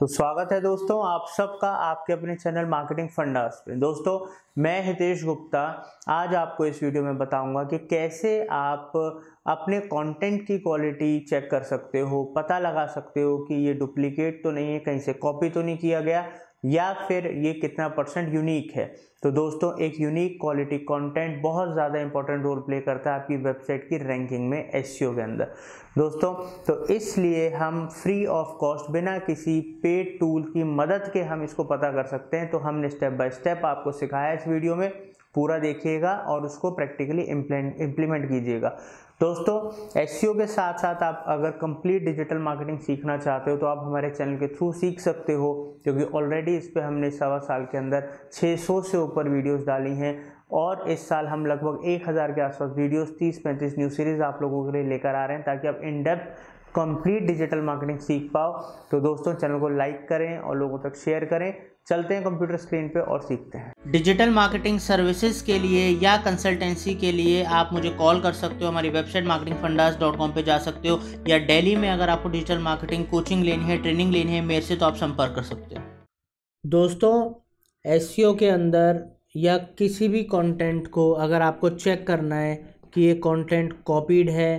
तो स्वागत है दोस्तों आप सबका आपके अपने चैनल मार्केटिंग फंडास पे दोस्तों मैं हितेश गुप्ता आज आपको इस वीडियो में बताऊंगा कि कैसे आप अपने कंटेंट की क्वालिटी चेक कर सकते हो पता लगा सकते हो कि ये डुप्लीकेट तो नहीं है कहीं से कॉपी तो नहीं किया गया या फिर ये कितना परसेंट यूनिक है तो दोस्तों एक यूनिक क्वालिटी कंटेंट बहुत ज़्यादा इंपॉर्टेंट रोल प्ले करता है आपकी वेबसाइट की रैंकिंग में एस e के अंदर दोस्तों तो इसलिए हम फ्री ऑफ कॉस्ट बिना किसी पेड टूल की मदद के हम इसको पता कर सकते हैं तो हमने स्टेप बाय स्टेप आपको सिखाया इस वीडियो में पूरा देखिएगा और उसको प्रैक्टिकली इम्प्लीमेंट कीजिएगा दोस्तों एस e के साथ साथ आप अगर कंप्लीट डिजिटल मार्केटिंग सीखना चाहते हो तो आप हमारे चैनल के थ्रू सीख सकते हो क्योंकि ऑलरेडी इस पर हमने सवा साल के अंदर 600 से ऊपर वीडियोस डाली हैं और इस साल हम लगभग 1000 के आसपास वीडियोस 30-35 न्यू सीरीज़ आप लोगों के लिए लेकर आ रहे हैं ताकि आप in depth complete digital marketing सीख पाओ तो दोस्तों चैनल को लाइक करें और लोगों तक शेयर करें चलते हैं कंप्यूटर स्क्रीन पे और सीखते हैं डिजिटल मार्केटिंग सर्विसेज के लिए या कंसल्टेंसी के लिए आप मुझे कॉल कर सकते हो हमारी website marketing fundas dot com पर जा सकते हो या डेली में अगर आपको डिजिटल मार्केटिंग कोचिंग लेनी है ट्रेनिंग लेनी है मेरे से तो आप संपर्क कर सकते हो दोस्तों एस e के अंदर या किसी भी कॉन्टेंट को अगर आपको चेक करना है कि ये कॉन्टेंट कॉपीड है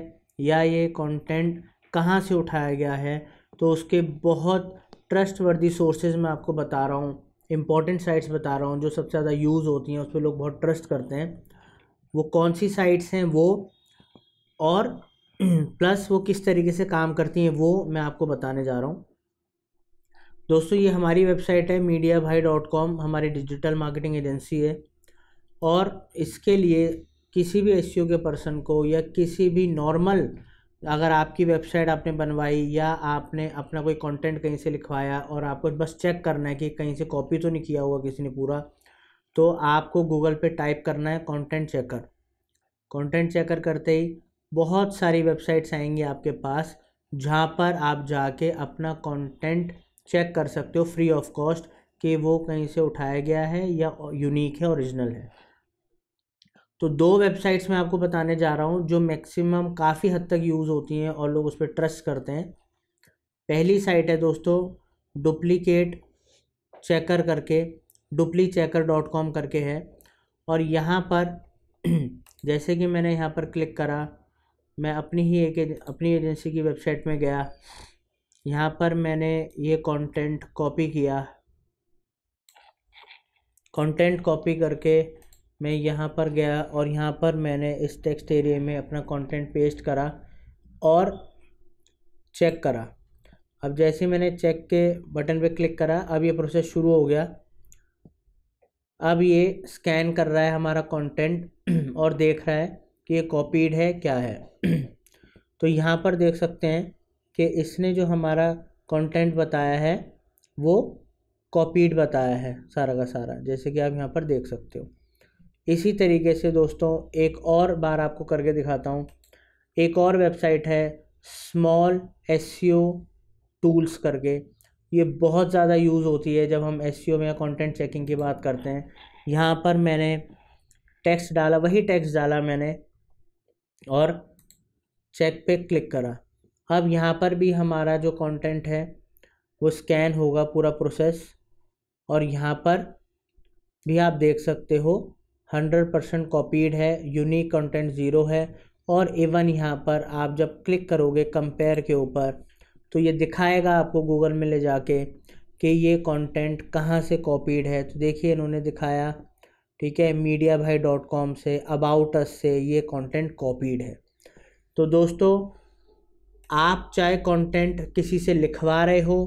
या ये कॉन्टेंट कहाँ से उठाया गया है तो उसके बहुत ट्रस्ट वर्दी सोर्सेज मैं आपको बता रहा हूँ इंपॉर्टेंट साइट्स बता रहा हूँ जो सबसे ज़्यादा यूज़ होती हैं उस पर लोग बहुत ट्रस्ट करते हैं वो कौन सी साइट्स हैं वो और प्लस वो किस तरीके से काम करती हैं वो मैं आपको बताने जा रहा हूँ दोस्तों ये हमारी वेबसाइट है मीडिया भाई डॉट कॉम हमारी डिजिटल मार्केटिंग एजेंसी है और इसके लिए किसी भी एस e के पर्सन को या किसी भी नॉर्मल अगर आपकी वेबसाइट आपने बनवाई या आपने अपना कोई कंटेंट कहीं से लिखवाया और आपको बस चेक करना है कि कहीं से कॉपी तो नहीं किया हुआ किसी ने पूरा तो आपको गूगल पे टाइप करना है कंटेंट चेकर कंटेंट चेकर करते ही बहुत सारी वेबसाइट्स आएंगी आपके पास जहाँ पर आप जाके अपना कंटेंट चेक कर सकते हो फ्री ऑफ कॉस्ट कि वो कहीं से उठाया गया है या यूनिक है ओरिजिनल है तो दो वेबसाइट्स मैं आपको बताने जा रहा हूँ जो मैक्सिमम काफ़ी हद तक यूज़ होती हैं और लोग उस पर ट्रस्ट करते हैं पहली साइट है दोस्तों डुप्लीकेट चेकर करके डुप्ली चेकर डॉट कॉम करके है और यहाँ पर जैसे कि मैंने यहाँ पर क्लिक करा मैं अपनी ही एक अपनी एजेंसी की वेबसाइट में गया यहाँ पर मैंने ये कंटेंट कॉपी किया कंटेंट कॉपी करके मैं यहाँ पर गया और यहाँ पर मैंने इस टेक्स्ट एरिया में अपना कंटेंट पेस्ट करा और चेक करा अब जैसे मैंने चेक के बटन पे क्लिक करा अब ये प्रोसेस शुरू हो गया अब ये स्कैन कर रहा है हमारा कंटेंट और देख रहा है कि ये कॉपीड है क्या है तो यहाँ पर देख सकते हैं कि इसने जो हमारा कंटेंट बताया है वो कॉपीड बताया है सारा का सारा जैसे कि आप यहाँ पर देख सकते हो इसी तरीके से दोस्तों एक और बार आपको करके दिखाता हूँ एक और वेबसाइट है स्मॉल एस टूल्स करके ये बहुत ज़्यादा यूज़ होती है जब हम एस में या कॉन्टेंट चेकिंग की बात करते हैं यहाँ पर मैंने टेक्स्ट डाला वही टेक्स्ट डाला मैंने और चेक पे क्लिक करा अब यहाँ पर भी हमारा जो कंटेंट है वो स्कैन होगा पूरा प्रोसेस और यहाँ पर भी आप देख सकते हो हंड्रेड परसेंट कॉपीड है यूनिक कंटेंट ज़ीरो है और इवन यहाँ पर आप जब क्लिक करोगे कंपेयर के ऊपर तो ये दिखाएगा आपको गूगल में ले जाके कि ये कंटेंट कहाँ से कॉपीड है तो देखिए इन्होंने दिखाया ठीक है मीडिया भाई डॉट कॉम से अबाउट अस से ये कंटेंट कॉपीड है तो दोस्तों आप चाहे कंटेंट किसी से लिखवा रहे हो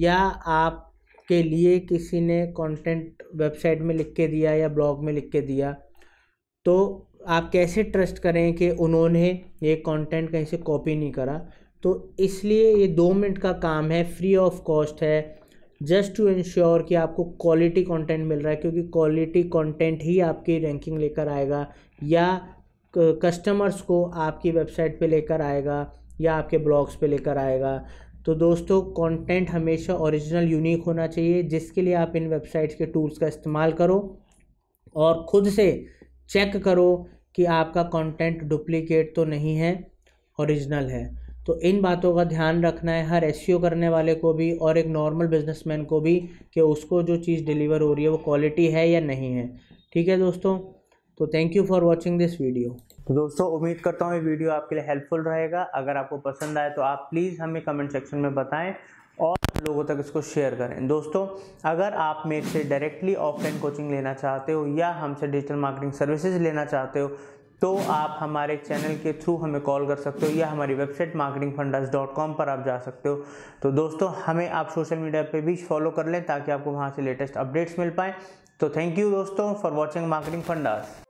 या आप के लिए किसी ने कंटेंट वेबसाइट में लिख के दिया या ब्लॉग में लिख के दिया तो आप कैसे ट्रस्ट करें कि उन्होंने ये कंटेंट कहीं से कॉपी नहीं करा तो इसलिए ये दो मिनट का काम है फ्री ऑफ कॉस्ट है जस्ट टू इंश्योर कि आपको क्वालिटी कंटेंट मिल रहा है क्योंकि क्वालिटी कंटेंट ही आपकी रैंकिंग लेकर आएगा या कस्टमर्स को आपकी वेबसाइट पे लेकर आएगा या आपके ब्लॉग्स पे लेकर आएगा तो दोस्तों कंटेंट हमेशा ओरिजिनल यूनिक होना चाहिए जिसके लिए आप इन वेबसाइट्स के टूल्स का इस्तेमाल करो और ख़ुद से चेक करो कि आपका कंटेंट डुप्लीकेट तो नहीं है ओरिजिनल है तो इन बातों का ध्यान रखना है हर एस e करने वाले को भी और एक नॉर्मल बिजनेसमैन को भी कि उसको जो चीज़ डिलीवर हो रही है वो क्वालिटी है या नहीं है ठीक है दोस्तों तो thank you for watching this video तो दोस्तों उम्मीद करता हूँ ये वीडियो आपके लिए हेल्पफुल रहेगा अगर आपको पसंद आए तो आप प्लीज़ हमें कमेंट सेक्शन में बताएं और लोगों तक इसको शेयर करें दोस्तों अगर आप मेरे से डायरेक्टली ऑफलाइन कोचिंग लेना चाहते हो या हमसे डिजिटल मार्केटिंग सर्विसेज लेना चाहते हो तो आप हमारे चैनल के थ्रू हमें कॉल कर सकते हो या हमारी website marketing fundas dot com पर आप जा सकते हो तो दोस्तों हमें आप सोशल मीडिया पे भी फॉलो कर लें ताकि आपको वहाँ से लेटेस्ट अपडेट्स मिल पाएँ तो थैंक यू दोस्तों फॉर वॉचिंग मार्केटिंग फंडास